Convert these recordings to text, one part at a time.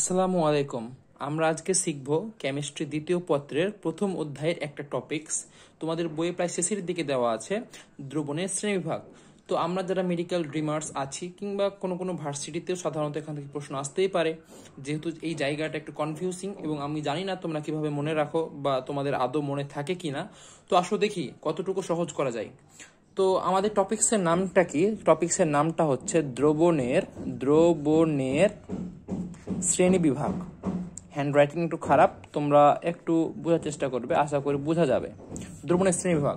আসসালামু আলাইকুম আমরা আজকে শিখব কেমিস্ট্রি দ্বিতীয় পত্রের প্রথম অধ্যায়ের একটা টপিকস তোমাদের বইয়ে প্রায় শেষের দিকে দেওয়া আছে দ্রবণের শ্রেণীবিভাগ তো আমরা যারা মেডিকেল ড্রিমার্স আছি কিংবা কোনো কোনো ভার্সিটিতেও সাধারণত এখান থেকে প্রশ্ন আসতেই পারে যেহেতু এই জায়গাটা একটু কনফিউজিং এবং আমি জানি না তোমরা কিভাবে মনে রাখো বা তোমাদের আদৌ মনে থাকে কি না তো আসো দেখি কতটুকু সহজ করা যায় তো আমাদের টপিক্সের নামটা কি টপিক্সের নামটা হচ্ছে দ্রবণের দ্রবণের শ্রেণী বিভাগ হ্যান্ডরাইটিং একটু খারাপ তোমরা একটু বোঝার চেষ্টা করবে আশা করি বোঝা যাবে দ্রবণের শ্রেণী বিভাগ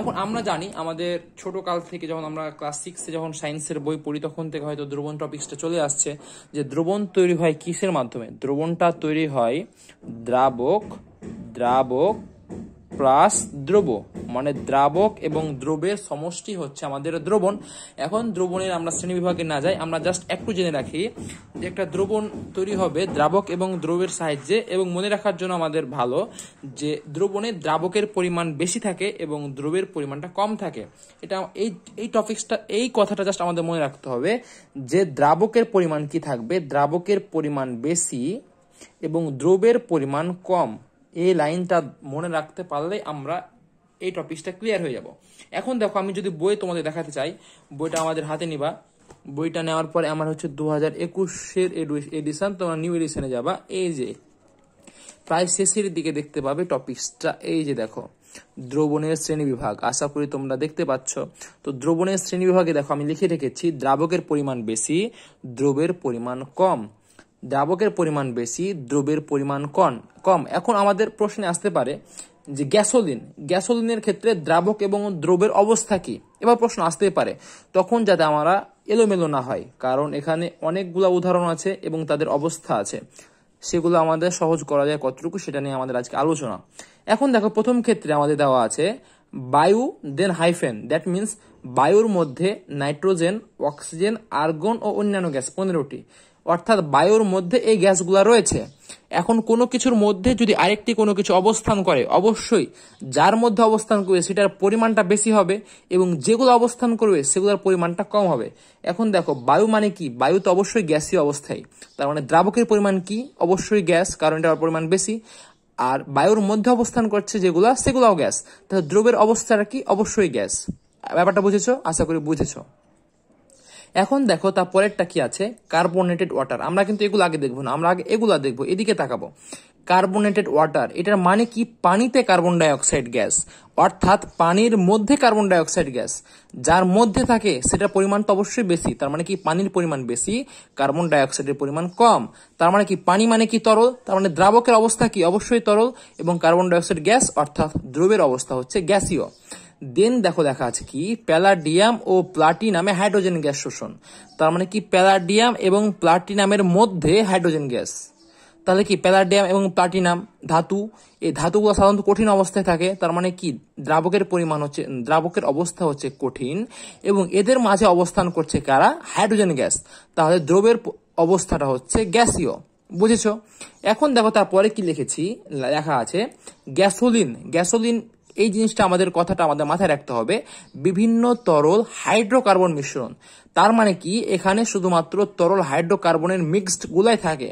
এখন আমরা জানি আমাদের ছোট কাল থেকে যখন আমরা ক্লাস সিক্সে যখন সায়েন্সের বই পড়ি তখন থেকে হয়তো দ্রবণ টপিক্সটা চলে আসছে যে দ্রবণ তৈরি হয় কিসের মাধ্যমে দ্রবণটা তৈরি হয় দ্রাবক দ্রাবক প্লাস দ্রব মানে দ্রাবক এবং দ্রবের সমষ্টি হচ্ছে আমাদের দ্রবণ এখন দ্রবণের আমরা শ্রেণী বিভাগে না যাই আমরা জাস্ট একটু জেনে রাখি যে একটা দ্রবণ তৈরি হবে দ্রাবক এবং দ্রবের সাহায্যে এবং মনে রাখার জন্য আমাদের ভালো যে দ্রবণে দ্রাবকের পরিমাণ বেশি থাকে এবং দ্রবের পরিমাণটা কম থাকে এটা এই এই টপিক্সটা এই কথাটা জাস্ট আমাদের মনে রাখতে হবে যে দ্রাবকের পরিমাণ কি থাকবে দ্রাবকের পরিমাণ বেশি এবং দ্রবের পরিমাণ কম এই লাইনটা মনে রাখতে পারলে আমরা এই টপিকসটা ক্লিয়ার হয়ে যাব এখন দেখো আমি যদি বই তোমাদের দেখাতে চাই বইটা আমাদের হাতে নিবা বইটা নেওয়ার পরে আমার হচ্ছে দু হাজার একুশের এডিশন তোমরা নিউ এডিশনে যাবা এই যে প্রায় শেষের দিকে দেখতে পাবে টপিকসটা এই যে দেখো দ্রবণের শ্রেণী বিভাগ আশা করি তোমরা দেখতে পাচ্ছ তো দ্রবণের শ্রেণী বিভাগে দেখো আমি লিখে রেখেছি দ্রাবকের পরিমাণ বেশি দ্রবের পরিমাণ কম দ্রাবকের পরিমাণ বেশি দ্রবের পরিমাণ কম কম এখন আমাদের প্রশ্নে আসতে পারে যে গ্যাসোলিন গ্যাসোলিনের ক্ষেত্রে দ্রাবক এবং দ্রবের অবস্থা কি এবার প্রশ্ন আসতেই পারে তখন যাতে আমরা এলোমেলো না হয় কারণ এখানে অনেকগুলো উদাহরণ আছে এবং তাদের অবস্থা আছে সেগুলো আমাদের সহজ করা যায় কতটুকু সেটা নিয়ে আমাদের আজকে আলোচনা এখন দেখো প্রথম ক্ষেত্রে আমাদের দেওয়া আছে বায়ু দেন হাইফেন দ্যাট মিনস বায়ুর মধ্যে নাইট্রোজেন অক্সিজেন আর্গন ও অন্যান্য গ্যাস পনেরোটি অর্থাৎ বায়ুর মধ্যে এই গ্যাসগুলো রয়েছে এখন কোনো কিছুর মধ্যে যদি আরেকটি কোনো কিছু অবস্থান করে অবশ্যই যার মধ্যে অবস্থান করবে সেটার পরিমাণটা বেশি হবে এবং যেগুলো অবস্থান করবে সেগুলোর পরিমাণটা কম হবে এখন দেখো বায়ু মানে কি বায়ু তো অবশ্যই গ্যাসই অবস্থায় তার মানে দ্রাবকের পরিমাণ কি অবশ্যই গ্যাস কারণ এটার পরিমাণ বেশি আর বায়ুর মধ্যে অবস্থান করছে যেগুলো সেগুলোও গ্যাস তাহলে দ্রবের অবস্থাটা কি অবশ্যই গ্যাস ব্যাপারটা বুঝেছো আশা করি বুঝেছো এখন দেখো তার পরেরটা কি আছে কার্বোনেটেড ওয়াটার আমরা কিন্তু এগুলো আগে দেখবো না আমরা আগে এগুলো দেখবো এদিকে তাকাবো কার্বোনেটেড ওয়াটার এটার মানে কি পানিতে কার্বন ডাইঅক্সাইড গ্যাস অর্থাৎ পানির মধ্যে কার্বন ডাইঅক্সাইড গ্যাস যার মধ্যে থাকে সেটা পরিমাণ তো অবশ্যই বেশি তার মানে কি পানির পরিমাণ বেশি কার্বন ডাইঅক্সাইডের পরিমাণ কম তার মানে কি পানি মানে কি তরল তার মানে দ্রাবকের অবস্থা কি অবশ্যই তরল এবং কার্বন ডাইঅক্সাইড গ্যাস অর্থাৎ দ্রবের অবস্থা হচ্ছে গ্যাসীয় দেন দেখো দেখা আছে কি প্যালাডিয়াম ও প্লাটিনামে হাইড্রোজেন গ্যাস শোষণ তার মানে কি প্যালাডিয়াম এবং প্লাটিনামের মধ্যে হাইড্রোজেন গ্যাস তাহলে কি প্যালাডিয়াম এবং প্লাটিনাম ধাতু এই ধাতুগুলো সাধারণত কঠিন অবস্থায় থাকে তার মানে কি দ্রাবকের পরিমাণ হচ্ছে দ্রাবকের অবস্থা হচ্ছে কঠিন এবং এদের মাঝে অবস্থান করছে কারা হাইড্রোজেন গ্যাস তাহলে দ্রবের অবস্থাটা হচ্ছে গ্যাসীয় বুঝেছ এখন দেখো তারপরে কি লিখেছি লেখা আছে গ্যাসোলিন গ্যাসোলিন এই জিনিসটা আমাদের কথাটা আমাদের মাথায় রাখতে হবে বিভিন্ন তরল হাইড্রোকার্বন মিশ্রণ তার মানে কি এখানে শুধুমাত্র তরল হাইড্রোকার্বনের মিক্সড গুলাই থাকে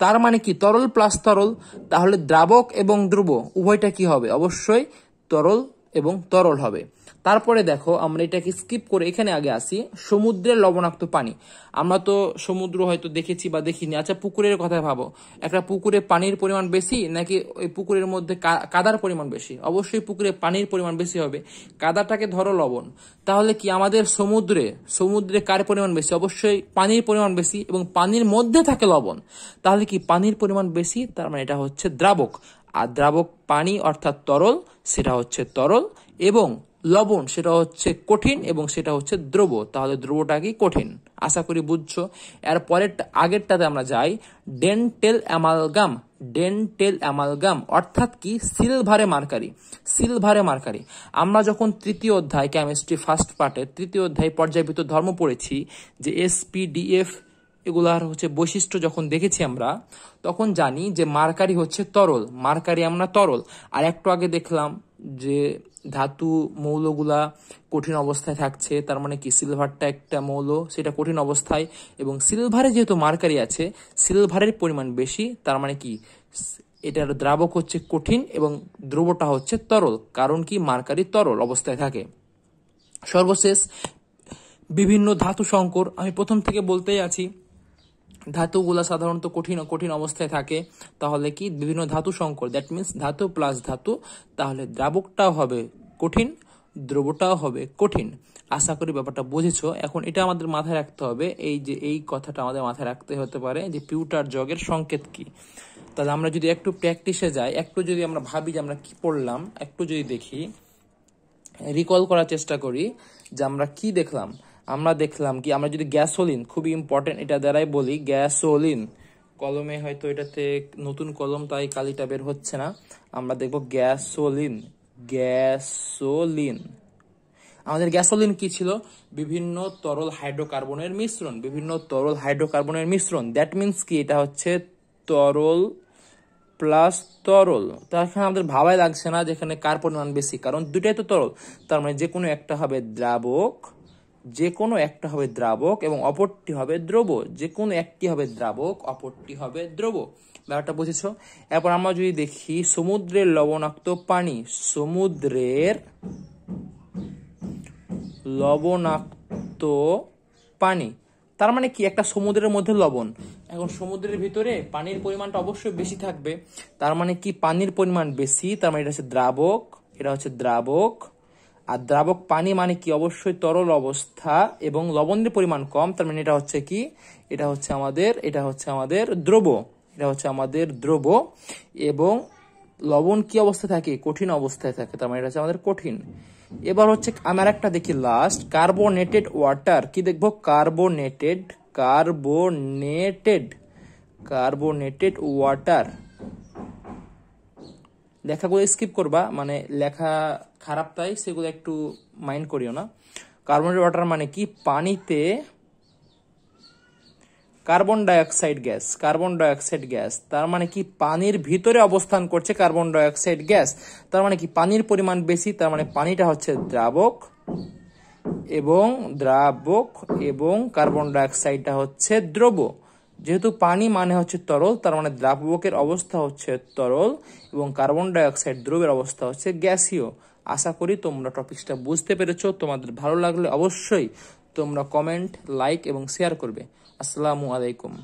তার মানে কি তরল প্লাস তরল তাহলে দ্রাবক এবং দ্রুব উভয়টা কি হবে অবশ্যই তরল এবং তরল হবে তারপরে দেখো আমরা এটাকে স্কিপ করে এখানে আগে আসি সমুদ্রের লবণাক্ত পানি আমরা তো সমুদ্র হয়তো দেখেছি বা দেখিনি আচ্ছা পুকুরের কথা ভাবো একটা পুকুরে পানির পরিমাণ বেশি নাকি ওই পুকুরের মধ্যে কাদার পরিমাণ বেশি অবশ্যই পুকুরে পানির পরিমাণ বেশি হবে কাদাটাকে ধরো লবণ তাহলে কি আমাদের সমুদ্রে সমুদ্রে কার পরিমাণ বেশি অবশ্যই পানির পরিমাণ বেশি এবং পানির মধ্যে থাকে লবণ তাহলে কি পানির পরিমাণ বেশি তার মানে এটা হচ্ছে দ্রাবক আর দ্রাবক পানি অর্থাৎ তরল সেটা হচ্ছে তরল এবং লবণ সেটা হচ্ছে কঠিন এবং সেটা হচ্ছে দ্রব তাহলে দ্রবটা কি কঠিন আশা করি বুঝছো এর পরের আগেরটাতে আমরা যাই ডেন্টেল অ্যামালগাম ডেন্টেল অ্যামালগাম অর্থাৎ কি সিলভারে মার্কারি সিলভারে মার্কারি আমরা যখন তৃতীয় অধ্যায় কেমিস্ট্রি ফার্স্ট পার্টে তৃতীয় অধ্যায় পর্যায়বৃত্ত ধর্ম পড়েছি যে এসপিডিএফ এগুলার হচ্ছে বৈশিষ্ট্য যখন দেখেছি আমরা তখন জানি যে মার্কারি হচ্ছে তরল মার্কারি আমরা তরল আর একটু আগে দেখলাম যে ধাতু মৌলগুলা কঠিন অবস্থায় থাকছে তার মানে কি সিলভারটা একটা মৌল সেটা কঠিন অবস্থায় এবং সিলভারে যেহেতু মার্কারি আছে সিলভারের পরিমাণ বেশি তার মানে কি এটার দ্রাবক হচ্ছে কঠিন এবং দ্রবটা হচ্ছে তরল কারণ কি মার্কারি তরল অবস্থায় থাকে সর্বশেষ বিভিন্ন ধাতু সংকর আমি প্রথম থেকে বলতেই আছি ধাতুগুলা সাধারণত কঠিন কঠিন অবস্থায় থাকে তাহলে কি বিভিন্ন ধাতু সংকর দ্যাট মিন্স ধাতু প্লাস ধাতু তাহলে দ্রাবকটাও হবে কঠিন দ্রবটাও হবে কঠিন আশা করি ব্যাপারটা বুঝেছ এখন এটা আমাদের মাথায় রাখতে হবে এই যে এই কথাটা আমাদের মাথায় রাখতে হতে পারে যে পিউটার জগের সংকেত কি তাহলে আমরা যদি একটু প্র্যাকটিসে যাই একটু যদি আমরা ভাবি যে আমরা কি পড়লাম একটু যদি দেখি রিকল করার চেষ্টা করি যে আমরা কি দেখলাম আমরা দেখলাম কি আমরা যদি গ্যাসোলিন খুবই ইম্পর্টেন্ট এটা দ্বারাই বলি গ্যাসোলিন কলমে হয়তো এটাতে নতুন কলম তাই কালিটা বের হচ্ছে না আমরা দেখব গ্যাসোলিন গ্যাসোলিন আমাদের গ্যাসোলিন কি ছিল বিভিন্ন তরল হাইড্রোকার্বনের মিশ্রণ বিভিন্ন তরল হাইড্রোকার্বনের মিশ্রণ দ্যাট মিনস কি এটা হচ্ছে তরল প্লাস তরল তা এখানে আমাদের ভাবাই লাগছে না যেখানে কার পরিমাণ বেশি কারণ দুটাই তো তরল তার মানে যে কোনো একটা হবে দ্রাবক যে কোনো একটা হবে দ্রাবক এবং অপরটি হবে দ্রব যে কোনো একটি হবে দ্রাবক অপরটি হবে দ্রব ব্যাপারটা বুঝেছ এরপর আমরা যদি দেখি সমুদ্রের লবণাক্ত পানি সমুদ্রের লবণাক্ত পানি তার মানে কি একটা সমুদ্রের মধ্যে লবণ এখন সমুদ্রের ভিতরে পানির পরিমাণটা অবশ্যই বেশি থাকবে তার মানে কি পানির পরিমাণ বেশি তার মানে এটা হচ্ছে দ্রাবক এটা হচ্ছে দ্রাবক আর দ্রাবক পানি মানে কি অবশ্যই তরল অবস্থা এবং লবণের পরিমাণ কম তার মানে এটা হচ্ছে কি এটা হচ্ছে আমাদের এটা হচ্ছে আমাদের দ্রব এটা হচ্ছে আমাদের দ্রব এবং লবণ কি অবস্থায় থাকে কঠিন অবস্থায় থাকে তার মানে এটা হচ্ছে আমাদের কঠিন এবার হচ্ছে আমার একটা দেখি লাস্ট কার্বোনেটেড ওয়াটার কি দেখবো কার্বোনেটেড কার্বোনেটেড কার্বোনেটেড ওয়াটার লেখাগুলো স্কিপ করবা মানে লেখা খারাপ তাই সেগুলো একটু মাইন্ড করিও না কার্বন ওয়াটার মানে কি পানিতে carbon dioxide gas carbon dioxide gas তার মানে কি পানির ভিতরে অবস্থান করছে কার্বন ডাইঅক্সাইড গ্যাস তার মানে কি পানির পরিমাণ বেশি তার মানে পানিটা হচ্ছে দ্রাবক এবং দ্রাবক এবং কার্বন ডাইঅক্সাইডটা হচ্ছে দ্রব্য যেহেতু পানি মানে হচ্ছে তরল তার মানে দ্রাবকের অবস্থা হচ্ছে তরল এবং কার্বন ডাইঅক্সাইড দ্রবের অবস্থা হচ্ছে গ্যাসীয় আশা করি তোমরা টপিকসটা বুঝতে পেরেছ তোমাদের ভালো লাগলে অবশ্যই তোমরা কমেন্ট লাইক এবং শেয়ার করবে আসসালামু আলাইকুম